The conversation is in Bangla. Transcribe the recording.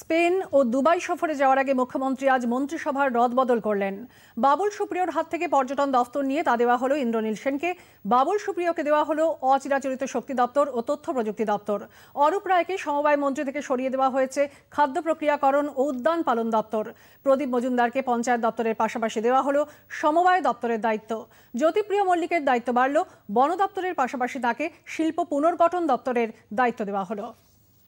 স্পেন ও দুবাই সফরে যাওয়ার আগে মুখ্যমন্ত্রী আজ মন্ত্রিসভার রদবদল করলেন বাবুল সুপ্রিয়র হাত থেকে পর্যটন দপ্তর নিয়ে তা দেওয়া হল ইন্দ্রনীল সেনকে বাবুল সুপ্রিয়কে দেওয়া হল অচিরাচরিত শক্তি দপ্তর ও তথ্য প্রযুক্তি দপ্তর অরূপ রায়কে সমবায় মন্ত্রী থেকে সরিয়ে দেওয়া হয়েছে খাদ্য প্রক্রিয়াকরণ ও উদ্যান পালন দপ্তর প্রদীপ মজুমদারকে পঞ্চায়েত দপ্তরের পাশাপাশি দেওয়া হল সমবায় দপ্তরের দায়িত্ব জ্যোতিপ্রিয় মল্লিকের দায়িত্ব বাড়ল বন দপ্তরের পাশাপাশি তাকে শিল্প পুনর্গঠন দপ্তরের দায়িত্ব দেওয়া হলো